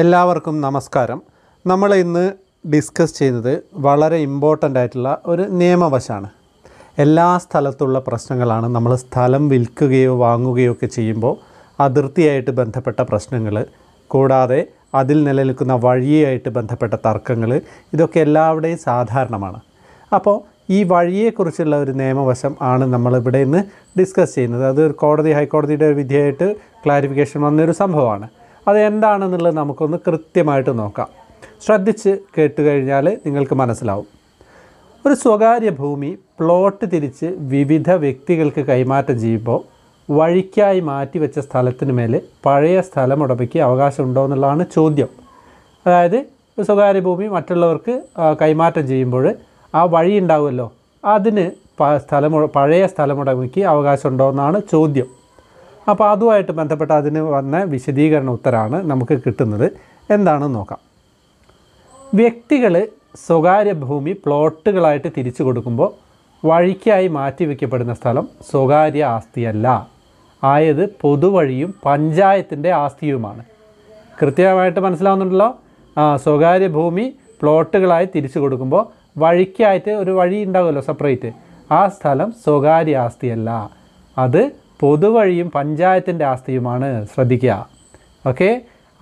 എല്ലാവർക്കും നമസ്കാരം നമ്മൾ ഇന്ന് ഡിസ്കസ് ചെയ്യുന്നത് വളരെ ഇമ്പോർട്ടൻ്റ് ആയിട്ടുള്ള ഒരു നിയമവശമാണ് എല്ലാ സ്ഥലത്തുള്ള പ്രശ്നങ്ങളാണ് നമ്മൾ സ്ഥലം വിൽക്കുകയോ വാങ്ങുകയോ ഒക്കെ ചെയ്യുമ്പോൾ അതിർത്തിയായിട്ട് ബന്ധപ്പെട്ട പ്രശ്നങ്ങൾ കൂടാതെ അതിൽ നിലനിൽക്കുന്ന വഴിയായിട്ട് ബന്ധപ്പെട്ട തർക്കങ്ങൾ ഇതൊക്കെ എല്ലാവരുടെയും സാധാരണമാണ് അപ്പോൾ ഈ വഴിയെക്കുറിച്ചുള്ള ഒരു നിയമവശം ആണ് നമ്മളിവിടെ ഇന്ന് ഡിസ്കസ് ചെയ്യുന്നത് അത് കോടതി ഹൈക്കോടതിയുടെ വിധിയായിട്ട് ക്ലാരിഫിക്കേഷൻ വന്നൊരു സംഭവമാണ് അത് എന്താണെന്നുള്ളത് നമുക്കൊന്ന് കൃത്യമായിട്ട് നോക്കാം ശ്രദ്ധിച്ച് കേട്ട് കഴിഞ്ഞാൽ നിങ്ങൾക്ക് മനസ്സിലാവും ഒരു സ്വകാര്യ ഭൂമി പ്ലോട്ട് തിരിച്ച് വിവിധ വ്യക്തികൾക്ക് കൈമാറ്റം ചെയ്യുമ്പോൾ വഴിക്കായി മാറ്റിവെച്ച സ്ഥലത്തിന് മേൽ പഴയ അവകാശം അവകാശമുണ്ടോ എന്നുള്ളതാണ് ചോദ്യം അതായത് സ്വകാര്യ ഭൂമി മറ്റുള്ളവർക്ക് കൈമാറ്റം ചെയ്യുമ്പോൾ ആ വഴി ഉണ്ടാവുമല്ലോ അതിന് സ്ഥലം പഴയ സ്ഥലമുടമയ്ക്ക് അവകാശമുണ്ടോ എന്നാണ് ചോദ്യം അപ്പോൾ അതുമായിട്ട് ബന്ധപ്പെട്ട അതിന് വന്ന വിശദീകരണ ഉത്തരമാണ് നമുക്ക് കിട്ടുന്നത് എന്താണെന്ന് നോക്കാം വ്യക്തികൾ സ്വകാര്യ ഭൂമി പ്ലോട്ടുകളായിട്ട് തിരിച്ചു കൊടുക്കുമ്പോൾ വഴിക്കായി മാറ്റിവെക്കപ്പെടുന്ന സ്ഥലം സ്വകാര്യ ആസ്തിയല്ല ആയത് പൊതുവഴിയും പഞ്ചായത്തിൻ്റെ ആസ്തിയുമാണ് കൃത്യമായിട്ട് മനസ്സിലാവുന്നുണ്ടല്ലോ സ്വകാര്യ ഭൂമി പ്ലോട്ടുകളായി തിരിച്ചു കൊടുക്കുമ്പോൾ വഴിക്കായിട്ട് ഒരു വഴി ഉണ്ടാകുമല്ലോ സെപ്പറേറ്റ് ആ സ്ഥലം സ്വകാര്യ ആസ്തിയല്ല അത് പൊതുവഴിയും പഞ്ചായത്തിൻ്റെ ആസ്തിയുമാണ് ശ്രദ്ധിക്കുക ഓക്കെ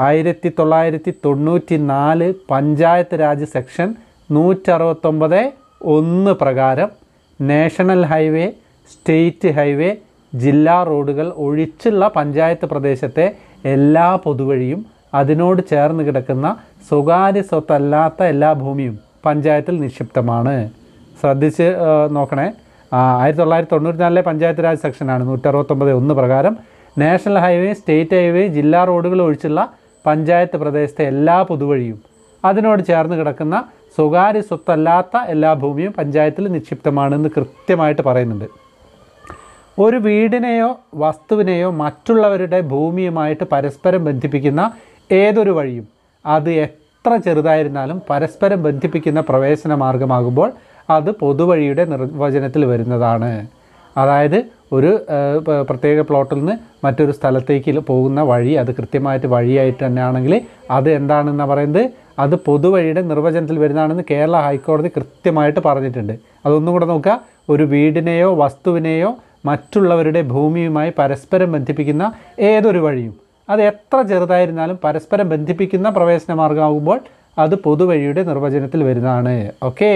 ആയിരത്തി തൊള്ളായിരത്തി തൊണ്ണൂറ്റി നാല് പഞ്ചായത്ത് രാജ് സെക്ഷൻ നൂറ്ററുപത്തൊമ്പത് ഒന്ന് പ്രകാരം നാഷണൽ ഹൈവേ സ്റ്റേറ്റ് ഹൈവേ ജില്ലാ റോഡുകൾ ഒഴിച്ചുള്ള പഞ്ചായത്ത് പ്രദേശത്തെ എല്ലാ പൊതുവഴിയും അതിനോട് ചേർന്ന് കിടക്കുന്ന സ്വകാര്യ സ്വത്തല്ലാത്ത എല്ലാ ഭൂമിയും പഞ്ചായത്തിൽ നിക്ഷിപ്തമാണ് ശ്രദ്ധിച്ച് നോക്കണേ ആയിരത്തി തൊള്ളായിരത്തി നാലിലെ പഞ്ചായത്ത് രാജ് സെക്ഷനാണ് നൂറ്ററുപത്തൊമ്പത് ഒന്ന് പ്രകാരം നാഷണൽ ഹൈവേ സ്റ്റേറ്റ് ഹൈവേ ജില്ലാ റോഡുകൾ ഒഴിച്ചുള്ള പഞ്ചായത്ത് പ്രദേശത്തെ എല്ലാ പുതുവഴിയും അതിനോട് ചേർന്ന് കിടക്കുന്ന സ്വകാര്യ സ്വത്തല്ലാത്ത എല്ലാ ഭൂമിയും പഞ്ചായത്തിൽ നിക്ഷിപ്തമാണെന്ന് കൃത്യമായിട്ട് പറയുന്നുണ്ട് ഒരു വീടിനെയോ വസ്തുവിനെയോ മറ്റുള്ളവരുടെ ഭൂമിയുമായിട്ട് പരസ്പരം ബന്ധിപ്പിക്കുന്ന ഏതൊരു വഴിയും അത് എത്ര ചെറുതായിരുന്നാലും പരസ്പരം ബന്ധിപ്പിക്കുന്ന പ്രവേശന മാർഗമാകുമ്പോൾ അത് പൊതുവഴിയുടെ നിർവചനത്തിൽ വരുന്നതാണ് അതായത് ഒരു പ്രത്യേക പ്ലോട്ടിൽ നിന്ന് മറ്റൊരു സ്ഥലത്തേക്ക് പോകുന്ന വഴി അത് കൃത്യമായിട്ട് വഴിയായിട്ട് തന്നെയാണെങ്കിൽ അത് എന്താണെന്ന് പറയുന്നത് അത് പൊതുവഴിയുടെ നിർവചനത്തിൽ വരുന്നതാണെന്ന് കേരള ഹൈക്കോടതി കൃത്യമായിട്ട് പറഞ്ഞിട്ടുണ്ട് അതൊന്നും കൂടെ നോക്കുക ഒരു വീടിനെയോ വസ്തുവിനെയോ മറ്റുള്ളവരുടെ ഭൂമിയുമായി പരസ്പരം ബന്ധിപ്പിക്കുന്ന ഏതൊരു വഴിയും അത് എത്ര ചെറുതായിരുന്നാലും പരസ്പരം ബന്ധിപ്പിക്കുന്ന പ്രവേശന മാർഗമാകുമ്പോൾ അത് പൊതുവഴിയുടെ നിർവചനത്തിൽ വരുന്നതാണ് ഓക്കേ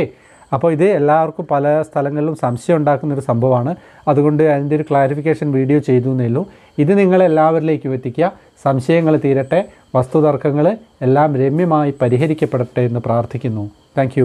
അപ്പോൾ ഇത് എല്ലാവർക്കും പല സ്ഥലങ്ങളിലും സംശയം ഉണ്ടാക്കുന്ന ഒരു സംഭവമാണ് അതുകൊണ്ട് അതിൻ്റെ ഒരു ക്ലാരിഫിക്കേഷൻ വീഡിയോ ചെയ്തു ഉള്ളൂ ഇത് നിങ്ങൾ എത്തിക്കുക സംശയങ്ങൾ തീരട്ടെ വസ്തുതർക്കങ്ങൾ എല്ലാം രമ്യമായി പരിഹരിക്കപ്പെടട്ടെ എന്ന് പ്രാർത്ഥിക്കുന്നു താങ്ക്